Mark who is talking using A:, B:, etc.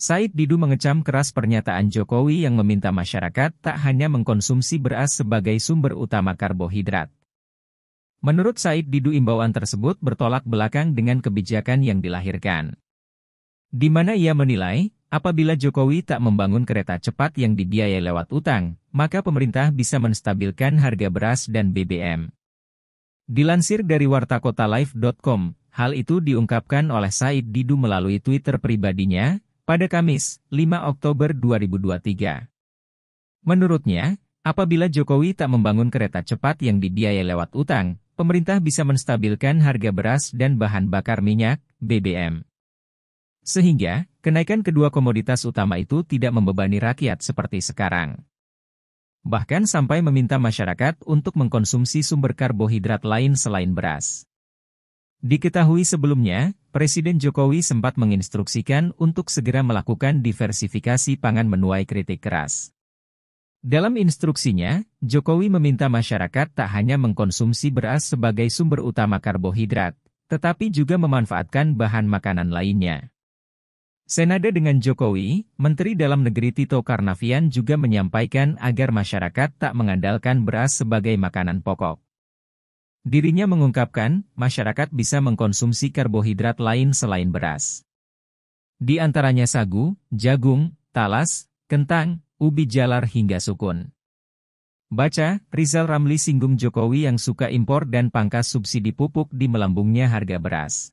A: Said Didu mengecam keras pernyataan Jokowi yang meminta masyarakat tak hanya mengkonsumsi beras sebagai sumber utama karbohidrat. Menurut Said Didu imbauan tersebut bertolak belakang dengan kebijakan yang dilahirkan. Di mana ia menilai, apabila Jokowi tak membangun kereta cepat yang dibiayai lewat utang, maka pemerintah bisa menstabilkan harga beras dan BBM. Dilansir dari wartakotalife.com, hal itu diungkapkan oleh Said Didu melalui Twitter pribadinya, pada Kamis, 5 Oktober 2023. Menurutnya, apabila Jokowi tak membangun kereta cepat yang dibiayai lewat utang, pemerintah bisa menstabilkan harga beras dan bahan bakar minyak, BBM. Sehingga, kenaikan kedua komoditas utama itu tidak membebani rakyat seperti sekarang. Bahkan sampai meminta masyarakat untuk mengkonsumsi sumber karbohidrat lain selain beras. Diketahui sebelumnya, Presiden Jokowi sempat menginstruksikan untuk segera melakukan diversifikasi pangan menuai kritik keras. Dalam instruksinya, Jokowi meminta masyarakat tak hanya mengkonsumsi beras sebagai sumber utama karbohidrat, tetapi juga memanfaatkan bahan makanan lainnya. Senada dengan Jokowi, Menteri Dalam Negeri Tito Karnavian juga menyampaikan agar masyarakat tak mengandalkan beras sebagai makanan pokok. Dirinya mengungkapkan, masyarakat bisa mengkonsumsi karbohidrat lain selain beras. Di antaranya sagu, jagung, talas, kentang, ubi jalar hingga sukun. Baca, Rizal Ramli singgung Jokowi yang suka impor dan pangkas subsidi pupuk di melambungnya harga beras.